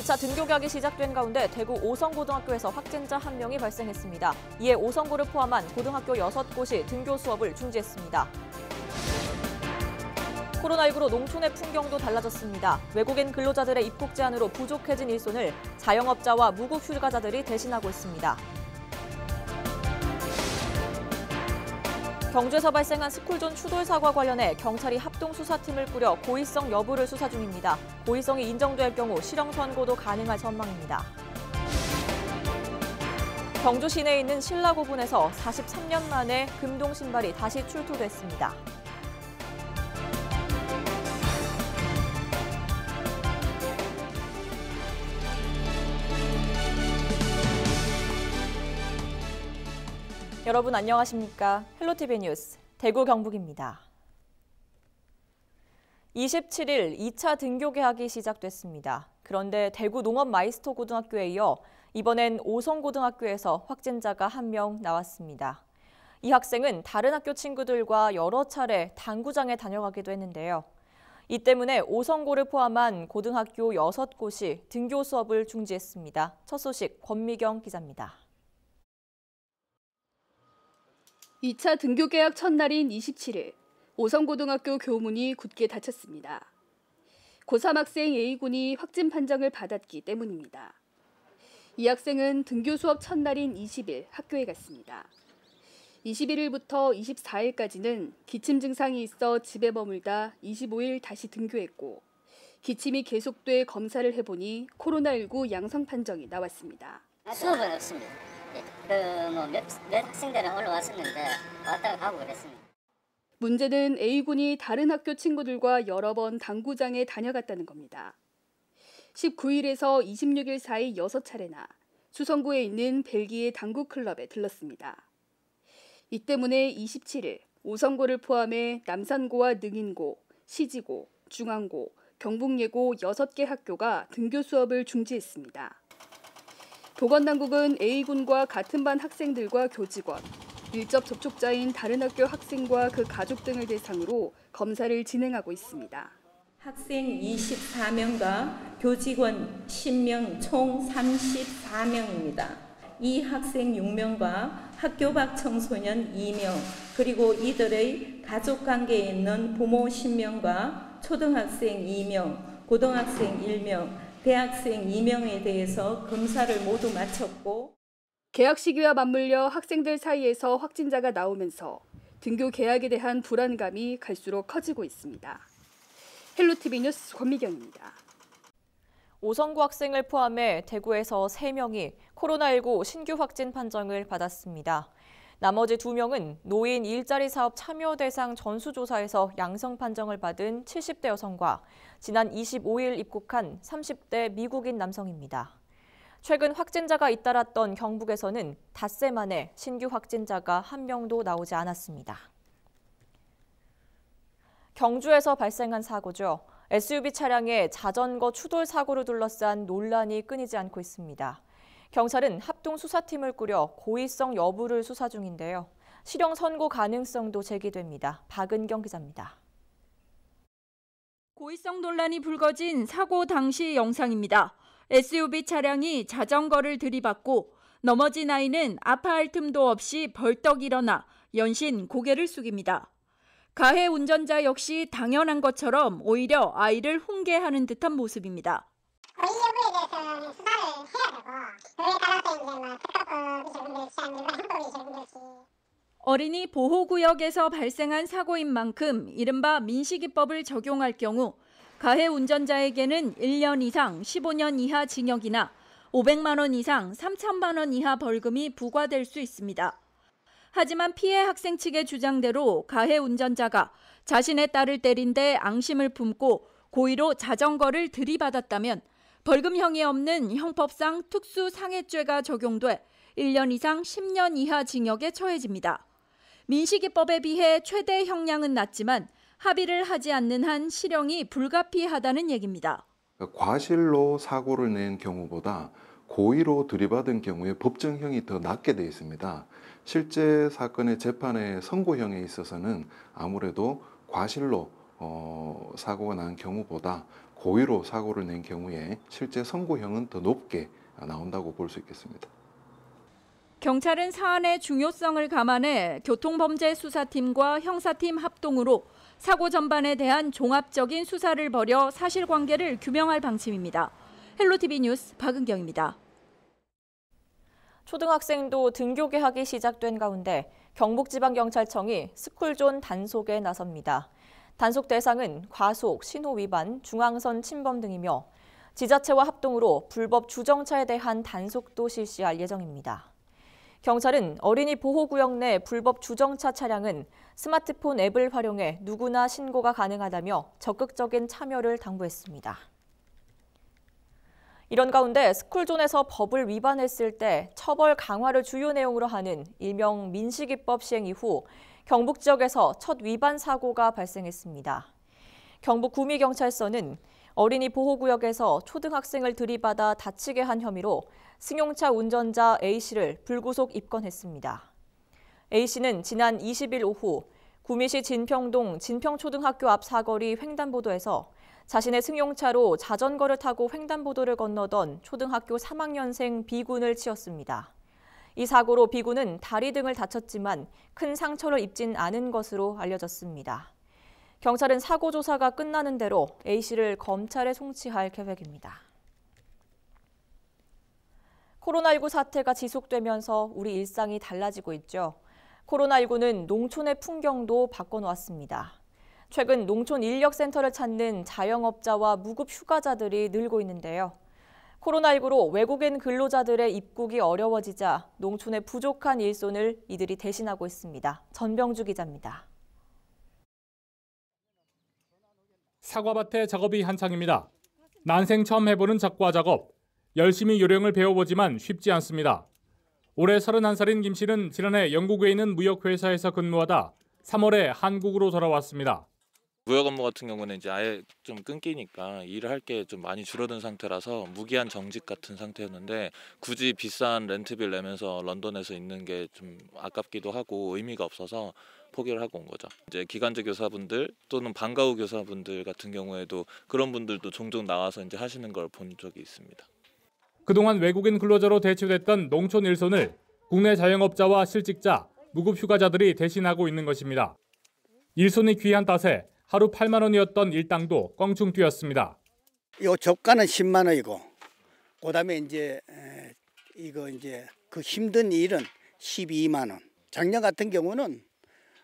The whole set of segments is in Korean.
2차 등교각이 시작된 가운데 대구 오성고등학교에서 확진자 한명이 발생했습니다. 이에 오성고를 포함한 고등학교 6곳이 등교 수업을 중지했습니다. 코로나19로 농촌의 풍경도 달라졌습니다. 외국인 근로자들의 입국 제한으로 부족해진 일손을 자영업자와 무급 휴가자들이 대신하고 있습니다. 경주에서 발생한 스쿨존 추돌 사과 관련해 경찰이 합동 수사팀을 꾸려 고의성 여부를 수사 중입니다. 고의성이 인정될 경우 실형 선고도 가능할 전망입니다. 경주 시내에 있는 신라고분에서 43년 만에 금동 신발이 다시 출토됐습니다. 여러분 안녕하십니까? 헬로티비 뉴스 대구 경북입니다. 27일 2차 등교 개학이 시작됐습니다. 그런데 대구 농업 마이스터 고등학교에 이어 이번엔 오성고등학교에서 확진자가 한 명 나왔습니다. 이 학생은 다른 학교 친구들과 여러 차례 당구장에 다녀가기도 했는데요. 이 때문에 오성고를 포함한 고등학교 6곳이 등교 수업을 중지했습니다. 첫 소식 권미경 기자입니다. 2차 등교 개학 첫날인 27일 오성고등학교 교문이 굳게 닫혔습니다. 고3 학생 A군이 확진 판정을 받았기 때문입니다. 이 학생은 등교 수업 첫날인 20일 학교에 갔습니다. 21일부터 24일까지는 기침 증상이 있어 집에 머물다 25일 다시 등교했고 기침이 계속돼 검사를 해보니 코로나19 양성 판정이 나왔습니다. 수업은 없습니다. 그뭐몇 학생들은 올라왔었는데 왔다가 가고 그랬습니다. 문제는 A군이 다른 학교 친구들과 여러 번 당구장에 다녀갔다는 겁니다. 19일에서 26일 사이 6차례나 수성구에 있는 벨기에 당구 클럽에 들렀습니다. 이 때문에 27일 오성고를 포함해 남산고와 능인고, 시지고, 중앙고, 경북예고 6개 학교가 등교 수업을 중지했습니다. 보건당국은 A군과 같은 반 학생들과 교직원, 밀접 접촉자인 다른 학교 학생과 그 가족 등을 대상으로 검사를 진행하고 있습니다. 학생 24명과 교직원 10명 총 34명입니다. 이 학생 6명과 학교 밖 청소년 2명, 그리고 이들의 가족 관계에 있는 부모 10명과 초등학생 2명, 고등학생 1명, 대학생 2명에 대해서 검사를 모두 마쳤고 개학 시기와 맞물려 학생들 사이에서 확진자가 나오면서 등교 개학에 대한 불안감이 갈수록 커지고 있습니다. 헬로티비 뉴스 권미경입니다. 오성구 학생을 포함해 대구에서 3명이 코로나19 신규 확진 판정을 받았습니다. 나머지 두 명은 노인 일자리 사업 참여 대상 전수조사에서 양성 판정을 받은 70대 여성과 지난 25일 입국한 30대 미국인 남성입니다. 최근 확진자가 잇따랐던 경북에서는 닷새 만에 신규 확진자가 한 명도 나오지 않았습니다. 경주에서 발생한 사고죠. SUV 차량의 자전거 추돌 사고로 둘러싼 논란이 끊이지 않고 있습니다. 경찰은 합동수사팀을 꾸려 고의성 여부를 수사 중인데요. 실형 선고 가능성도 제기됩니다. 박은경 기자입니다. 고의성 논란이 불거진 사고 당시 영상입니다. SUV 차량이 자전거를 들이받고 넘어진 아이는 아파할 틈도 없이 벌떡 일어나 연신 고개를 숙입니다. 가해 운전자 역시 당연한 것처럼 오히려 아이를 훈계하는 듯한 모습입니다. 아이야. 어린이 보호구역에서 발생한 사고인 만큼 이른바 민식이법을 적용할 경우 가해 운전자에게는 1년 이상 15년 이하 징역이나 500만 원 이상 3천만 원 이하 벌금이 부과될 수 있습니다. 하지만 피해 학생 측의 주장대로 가해 운전자가 자신의 딸을 때린 데 앙심을 품고 고의로 자전거를 들이받았다면 벌금형이 없는 형법상 특수상해죄가 적용돼 1년 이상 10년 이하 징역에 처해집니다. 민식이법에 비해 최대 형량은 낮지만 합의를 하지 않는 한 실형이 불가피하다는 얘기입니다. 과실로 사고를 낸 경우보다 고의로 들이받은 경우에 법정형이 더 낮게 되어 있습니다. 실제 사건의 재판의 선고형에 있어서는 아무래도 과실로 어, 사고가 난 경우보다 고의로 사고를 낸 경우에 실제 선고형은 더 높게 나온다고 볼 수 있겠습니다. 경찰은 사안의 중요성을 감안해 교통범죄 수사팀과 형사팀 합동으로 사고 전반에 대한 종합적인 수사를 벌여 사실관계를 규명할 방침입니다. 헬로TV 뉴스 박은경입니다. 초등학생도 등교 개학이 시작된 가운데 경북지방경찰청이 스쿨존 단속에 나섭니다. 단속 대상은 과속, 신호 위반, 중앙선 침범 등이며 지자체와 합동으로 불법 주정차에 대한 단속도 실시할 예정입니다. 경찰은 어린이 보호구역 내 불법 주정차 차량은 스마트폰 앱을 활용해 누구나 신고가 가능하다며 적극적인 참여를 당부했습니다. 이런 가운데 스쿨존에서 법을 위반했을 때 처벌 강화를 주요 내용으로 하는 일명 민식이법 시행 이후 경북 지역에서 첫 위반 사고가 발생했습니다. 경북 구미경찰서는 어린이 보호구역에서 초등학생을 들이받아 다치게 한 혐의로 승용차 운전자 A씨를 불구속 입건했습니다. A씨는 지난 20일 오후 구미시 진평동 진평초등학교 앞 사거리 횡단보도에서 자신의 승용차로 자전거를 타고 횡단보도를 건너던 초등학교 3학년생 B군을 치었습니다. 이 사고로 비구는 다리 등을 다쳤지만 큰 상처를 입진 않은 것으로 알려졌습니다. 경찰은 사고 조사가 끝나는 대로 A씨를 검찰에 송치할 계획입니다. 코로나19 사태가 지속되면서 우리 일상이 달라지고 있죠. 코로나19는 농촌의 풍경도 바꿔놓았습니다. 최근 농촌 인력센터를 찾는 자영업자와 무급 휴가자들이 늘고 있는데요. 코로나19로 외국인 근로자들의 입국이 어려워지자 농촌의 부족한 일손을 이들이 대신하고 있습니다. 전병주 기자입니다. 사과밭의 작업이 한창입니다. 난생 처음 해보는 작과 작업. 열심히 요령을 배워보지만 쉽지 않습니다. 올해 31살인 김 씨는 지난해 영국에 있는 무역회사에서 근무하다 3월에 한국으로 돌아왔습니다. 무역 업무 같은 경우는 이제 아예 좀 끊기니까 일을 할 게 좀 많이 줄어든 상태라서 무기한 정직 같은 상태였는데 굳이 비싼 렌트비를 내면서 런던에서 있는 게 좀 아깝기도 하고 의미가 없어서 포기를 하고 온 거죠. 이제 기간제 교사분들 또는 방과후 교사분들 같은 경우에도 그런 분들도 종종 나와서 이제 하시는 걸 본 적이 있습니다. 그동안 외국인 근로자로 대체됐던 농촌 일손을 국내 자영업자와 실직자, 무급휴가자들이 대신하고 있는 것입니다. 일손이 귀한 탓에 하루 8만 원이었던 일당도 껑충 뛰었습니다. 요 저가는 10만 원이고 그다음에 이제 이거 이제 그 힘든 일은 12만 원. 작년 같은 경우는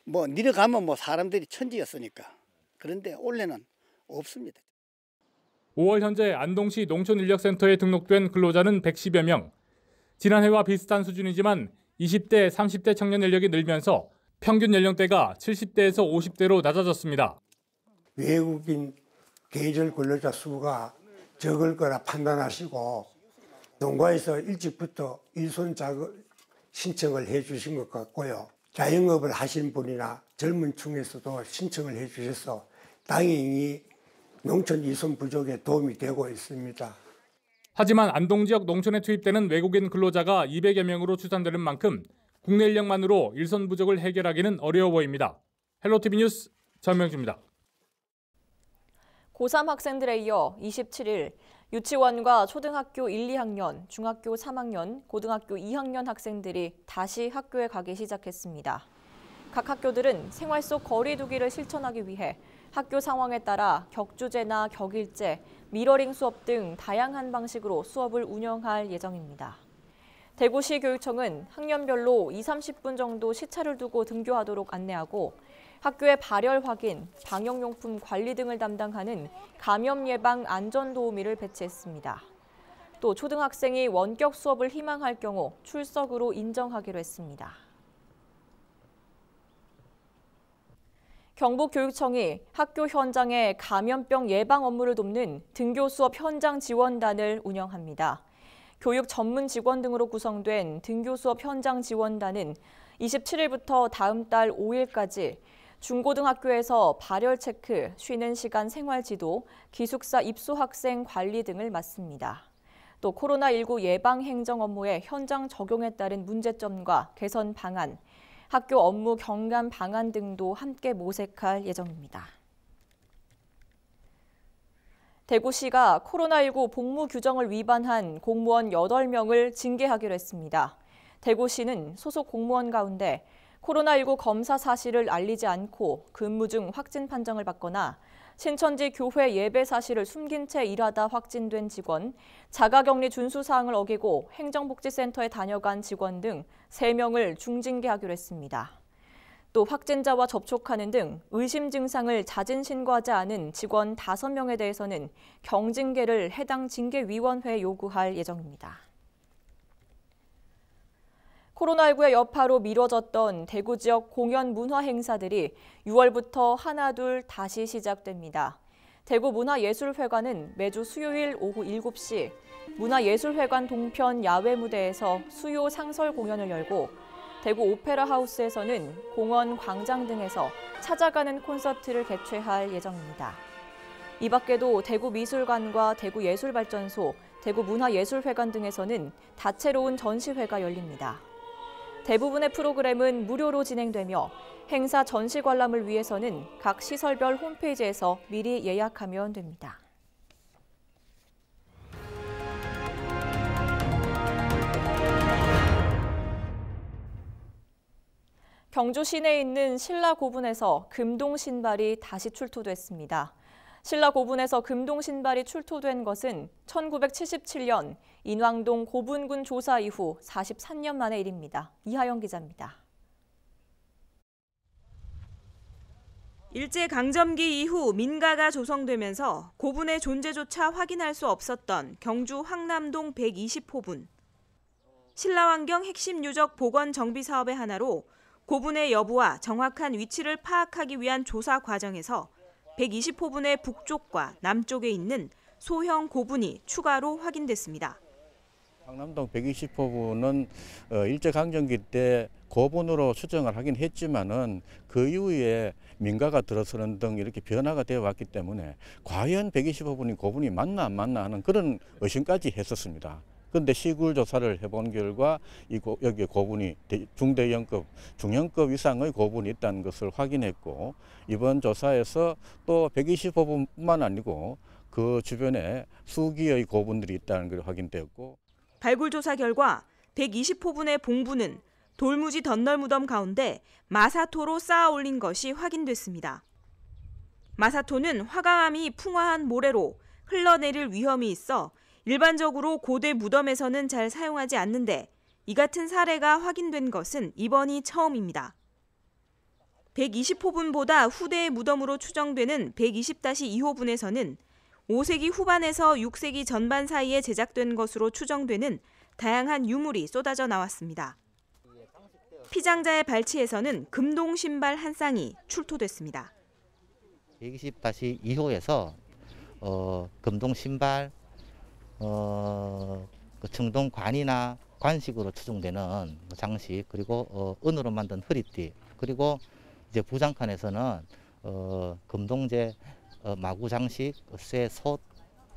뭐 내려가면 뭐 사람들이 천지였으니까. 그런데 올해는 없습니다. 5월 현재 안동시 농촌인력센터에 등록된 근로자는 110여 명. 지난해와 비슷한 수준이지만 20대, 30대 청년 인력이 늘면서 평균 연령대가 70대에서 50대로 낮아졌습니다. 외국인 계절 근로자 수가 적을 거라 판단하시고 농가에서 일찍부터 일손 자극 신청을 해 주신 것 같고요. 자영업을 하신 분이나 젊은 층에서도 신청을 해 주셔서 당연히 농촌 일손 부족에 도움이 되고 있습니다. 하지만 안동 지역 농촌에 투입되는 외국인 근로자가 200여 명으로 추산되는 만큼 국내 인력만으로 일손 부족을 해결하기는 어려워 보입니다. 헬로티비 뉴스 전명주입니다. 고3 학생들에 이어 27일 유치원과 초등학교 1, 2학년, 중학교 3학년, 고등학교 2학년 학생들이 다시 학교에 가기 시작했습니다. 각 학교들은 생활 속 거리 두기를 실천하기 위해 학교 상황에 따라 격주제나 격일제, 미러링 수업 등 다양한 방식으로 수업을 운영할 예정입니다. 대구시 교육청은 학년별로 2, 30분 정도 시차를 두고 등교하도록 안내하고 학교의 발열 확인, 방역용품 관리 등을 담당하는 감염 예방 안전도우미를 배치했습니다. 또 초등학생이 원격 수업을 희망할 경우 출석으로 인정하기로 했습니다. 경북교육청이 학교 현장의 감염병 예방 업무를 돕는 등교 수업 현장 지원단을 운영합니다. 교육 전문 직원 등으로 구성된 등교 수업 현장 지원단은 27일부터 다음 달 5일까지 중고등학교에서 발열 체크, 쉬는 시간 생활 지도, 기숙사 입소 학생 관리 등을 맡습니다. 또 코로나19 예방 행정 업무의 현장 적용에 따른 문제점과 개선 방안, 학교 업무 경감 방안 등도 함께 모색할 예정입니다. 대구시가 코로나19 복무 규정을 위반한 공무원 8명을 징계하기로 했습니다. 대구시는 소속 공무원 가운데 코로나19 검사 사실을 알리지 않고 근무 중 확진 판정을 받거나 신천지 교회 예배 사실을 숨긴 채 일하다 확진된 직원, 자가격리 준수 사항을 어기고 행정복지센터에 다녀간 직원 등 3명을 중징계하기로 했습니다. 또 확진자와 접촉하는 등 의심 증상을 자진 신고하지 않은 직원 5명에 대해서는 경징계를 해당 징계위원회에 요구할 예정입니다. 코로나19의 여파로 미뤄졌던 대구 지역 공연 문화 행사들이 6월부터 하나둘 다시 시작됩니다. 대구문화예술회관은 매주 수요일 오후 7시 문화예술회관 동편 야외 무대에서 수요 상설 공연을 열고 대구 오페라 하우스에서는 공원, 광장 등에서 찾아가는 콘서트를 개최할 예정입니다. 이 밖에도 대구미술관과 대구예술발전소, 대구문화예술회관 등에서는 다채로운 전시회가 열립니다. 대부분의 프로그램은 무료로 진행되며 행사 전시 관람을 위해서는 각 시설별 홈페이지에서 미리 예약하면 됩니다. 경주 시내에 있는 신라 고분에서 금동 신발이 다시 출토됐습니다. 신라 고분에서 금동 신발이 출토된 것은 1977년 인왕동 고분군 조사 이후 43년 만의 일입니다. 이하영 기자입니다. 일제강점기 이후 민가가 조성되면서 고분의 존재조차 확인할 수 없었던 경주 황남동 120호분. 신라환경 핵심 유적 복원 정비 사업의 하나로 고분의 여부와 정확한 위치를 파악하기 위한 조사 과정에서 120호분의 북쪽과 남쪽에 있는 소형 고분이 추가로 확인됐습니다. 강남동 120호분은 어, 일제강점기 때 고분으로 수정을 하긴 했지만그 이후에 민가가 들어서는 등 이렇게 변화가 되어 왔기 때문에 과연 120호분이 고분이 맞나 안 맞나 하는 그런 의심까지 했었습니다. 그런데 시굴 조사를 해본 결과 이 고, 여기에 고분이 대, 중대형급, 중형급 이상의 고분이 있다는 것을 확인했고 이번 조사에서 또 125분뿐만 아니고 그 주변에 수기의 고분들이 있다는 걸 확인되었고 발굴 조사 결과 1 2 5분의 봉분은 돌무지 덧널무덤 가운데 마사토로 쌓아 올린 것이 확인됐습니다. 마사토는 화강암이 풍화한 모래로 흘러내릴 위험이 있어 일반적으로 고대 무덤에서는 잘 사용하지 않는데 이 같은 사례가 확인된 것은 이번이 처음입니다. 120호분보다 후대의 무덤으로 추정되는 120-2호분에서는 5세기 후반에서 6세기 전반 사이에 제작된 것으로 추정되는 다양한 유물이 쏟아져 나왔습니다. 피장자의 발치에서는 금동 신발 한 쌍이 출토됐습니다. 120-2호에서 어, 금동 신발 어, 그 청동 관이나 관식으로 추정되는 장식 그리고 어, 은으로 만든 허리띠 그리고 이제 부장칸에서는 어, 금동제 어, 마구 장식 쇠솥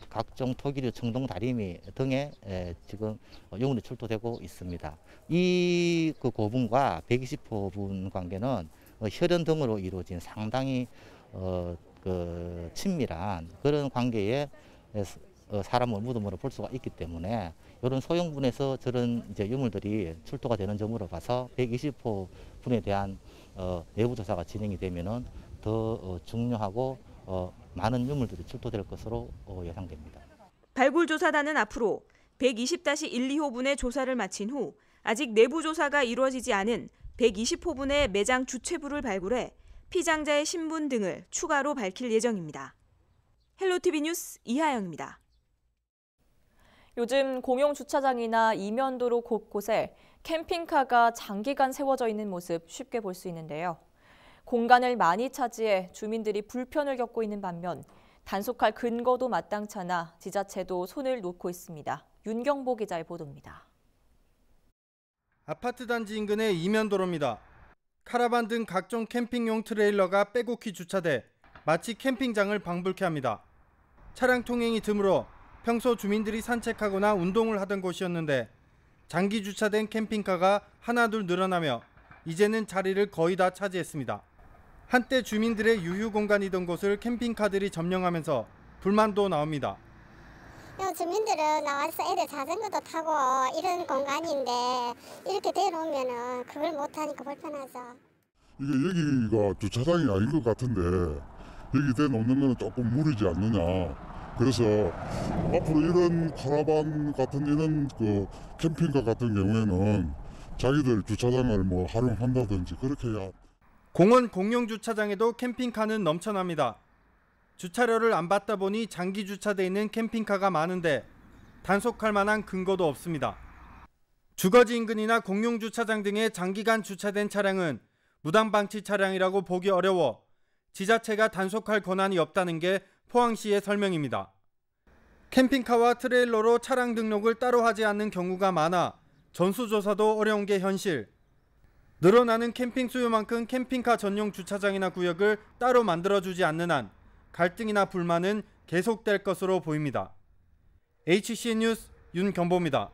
각종 토기류 청동 다리미 등에 에, 지금 용으로 출토되고 있습니다. 이 그 고분과 120호분 관계는 어, 혈연 등으로 이루어진 상당히 어, 그 친밀한 그런 관계에 어, 사람을 무덤으로 볼 수가 있기 때문에 이런 소형분에서 저런 이제 유물들이 출토가 되는 점으로 봐서 120호 분에 대한 어, 내부 조사가 진행이 되면은 더 어, 중요하고 어, 많은 유물들이 출토될 것으로 어, 예상됩니다. 발굴 조사단은 앞으로 120-1, 2호분의 조사를 마친 후 아직 내부 조사가 이루어지지 않은 120호분의 매장 주체부를 발굴해 피장자의 신분 등을 추가로 밝힐 예정입니다. 헬로티비 뉴스 이하영입니다. 요즘 공용 주차장이나 이면도로 곳곳에 캠핑카가 장기간 세워져 있는 모습 쉽게 볼 수 있는데요. 공간을 많이 차지해 주민들이 불편을 겪고 있는 반면 단속할 근거도 마땅찮아 지자체도 손을 놓고 있습니다. 윤경보 기자의 보도입니다. 아파트 단지 인근의 이면도로입니다. 카라반 등 각종 캠핑용 트레일러가 빼곡히 주차돼 마치 캠핑장을 방불케 합니다. 차량 통행이 드물어 평소 주민들이 산책하거나 운동을 하던 곳이었는데 장기 주차된 캠핑카가 하나둘 늘어나며 이제는 자리를 거의 다 차지했습니다. 한때 주민들의 유휴 공간이던 곳을 캠핑카들이 점령하면서 불만도 나옵니다. 주민들은 나와서 애들 자전거도 타고 이런 공간인데 이렇게 대놓으면 그걸 못하니까 불편하죠. 이게 여기가 주차장이 아닌 것 같은데 여기 대놓는 건 조금 무리지 않느냐 그래서 앞으로 이런 카라반 같은 이런 그 캠핑카 같은 경우에는 자기들 주차장을 뭐 활용한다든지 그렇게 해야. 공원 공용 주차장에도 캠핑카는 넘쳐납니다. 주차료를 안 받다 보니 장기 주차돼 있는 캠핑카가 많은데 단속할 만한 근거도 없습니다. 주거지 인근이나 공용 주차장 등에 장기간 주차된 차량은 무단 방치 차량이라고 보기 어려워 지자체가 단속할 권한이 없다는 게 포항시의 설명입니다. 캠핑카와 트레일러로 차량 등록을 따로 하지 않는 경우가 많아 전수조사도 어려운 게 현실. 늘어나는 캠핑 수요만큼 캠핑카 전용 주차장이나 구역을 따로 만들어주지 않는 한 갈등이나 불만은 계속될 것으로 보입니다. HC 뉴스 윤경보입니다.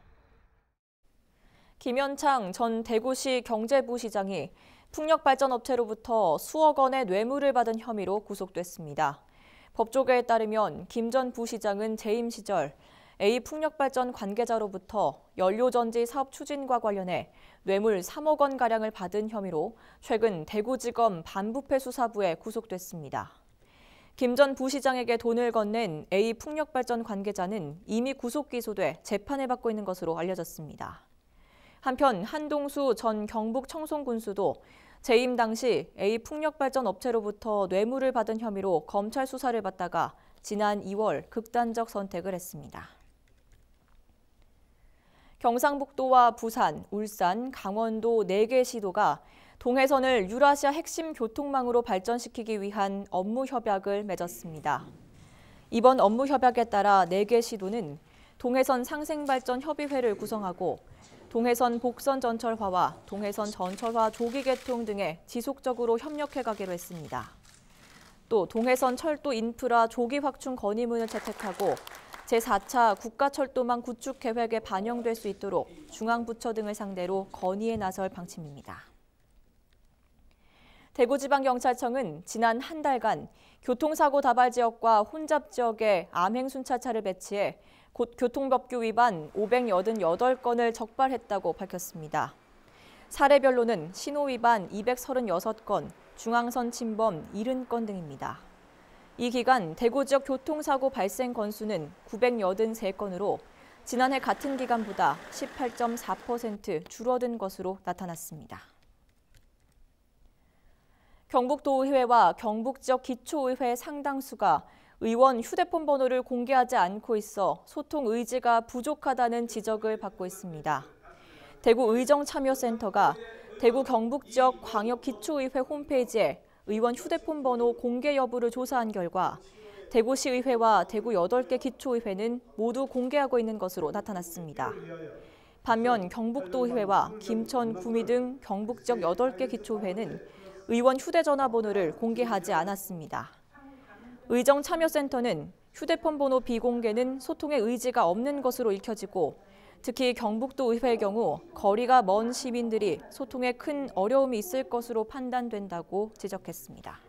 김현창 전 대구시 경제부시장이 풍력발전업체로부터 수억 원의 뇌물을 받은 혐의로 구속됐습니다. 법조계에 따르면 김 전 부시장은 재임 시절 A풍력발전 관계자로부터 연료전지 사업 추진과 관련해 뇌물 3억 원가량을 받은 혐의로 최근 대구지검 반부패 수사부에 구속됐습니다. 김 전 부시장에게 돈을 건넨 A풍력발전 관계자는 이미 구속 기소돼 재판을 받고 있는 것으로 알려졌습니다. 한편 한동수 전 경북 청송군수도 재임 당시 A 풍력발전 업체로부터 뇌물을 받은 혐의로 검찰 수사를 받다가 지난 2월 극단적 선택을 했습니다. 경상북도와 부산, 울산, 강원도 4개 시도가 동해선을 유라시아 핵심 교통망으로 발전시키기 위한 업무 협약을 맺었습니다. 이번 업무 협약에 따라 4개 시도는 동해선 상생발전 협의회를 구성하고 동해선 복선 전철화와 동해선 전철화 조기 개통 등에 지속적으로 협력해 가기로 했습니다. 또 동해선 철도 인프라 조기 확충 건의문을 채택하고 제4차 국가철도망 구축 계획에 반영될 수 있도록 중앙부처 등을 상대로 건의에 나설 방침입니다. 대구지방경찰청은 지난 한 달간 교통사고 다발 지역과 혼잡 지역에 암행순찰차를 배치해 곧 교통법규 위반 588건을 적발했다고 밝혔습니다. 사례별로는 신호 위반 236건, 중앙선 침범 70건 등입니다. 이 기간 대구 지역 교통사고 발생 건수는 983건으로 지난해 같은 기간보다 18.4% 줄어든 것으로 나타났습니다. 경북도의회와 경북지역 기초의회 상당수가 의원 휴대폰 번호를 공개하지 않고 있어 소통 의지가 부족하다는 지적을 받고 있습니다. 대구 의정참여센터가 대구 경북 지역 광역기초의회 홈페이지에 의원 휴대폰 번호 공개 여부를 조사한 결과 대구시의회와 대구 8개 기초의회는 모두 공개하고 있는 것으로 나타났습니다. 반면 경북도의회와 김천, 구미 등 경북 지역 8개 기초회는 의원 휴대전화번호를 공개하지 않았습니다. 의정참여센터는 휴대폰 번호 비공개는 소통의 의지가 없는 것으로 읽혀지고 특히 경북도 의회의 경우 거리가 먼 시민들이 소통에 큰 어려움이 있을 것으로 판단된다고 지적했습니다.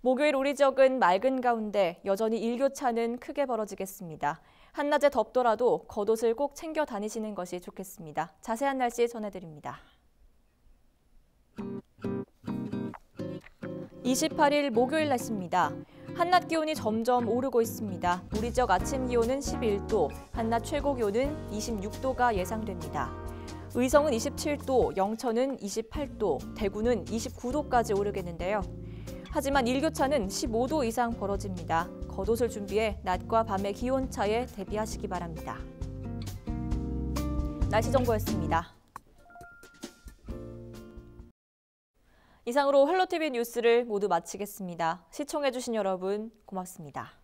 목요일 우리 지역은 맑은 가운데 여전히 일교차는 크게 벌어지겠습니다. 한낮에 덥더라도 겉옷을 꼭 챙겨 다니시는 것이 좋겠습니다. 자세한 날씨 전해드립니다. 28일 목요일 날씨입니다. 한낮 기온이 점점 오르고 있습니다. 우리 지역 아침 기온은 11도, 한낮 최고 기온은 26도가 예상됩니다. 의성은 27도, 영천은 28도, 대구는 29도까지 오르겠는데요. 하지만 일교차는 15도 이상 벌어집니다. 겉옷을 준비해 낮과 밤의 기온 차에 대비하시기 바랍니다. 날씨 정보였습니다. 이상으로 헬로티비 뉴스를 모두 마치겠습니다. 시청해주신 여러분 고맙습니다.